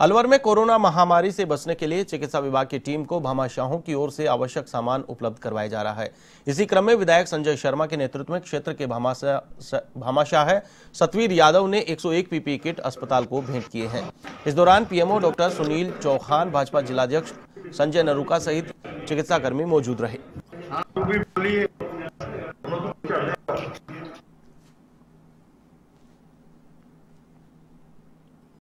अलवर में कोरोना महामारी से बचने के लिए चिकित्सा विभाग की टीम को भामाशाहों की ओर से आवश्यक सामान उपलब्ध करवाया जा रहा है इसी क्रम में विधायक संजय शर्मा के नेतृत्व में क्षेत्र के भामाशाह सतवीर यादव ने 101 पीपी किट अस्पताल को भेंट किए हैं इस दौरान पीएमओ डॉक्टर सुनील चौहान भाजपा जिलाध्यक्ष संजय नरुका सहित चिकित्सा कर्मी मौजूद रहे हाँ, तो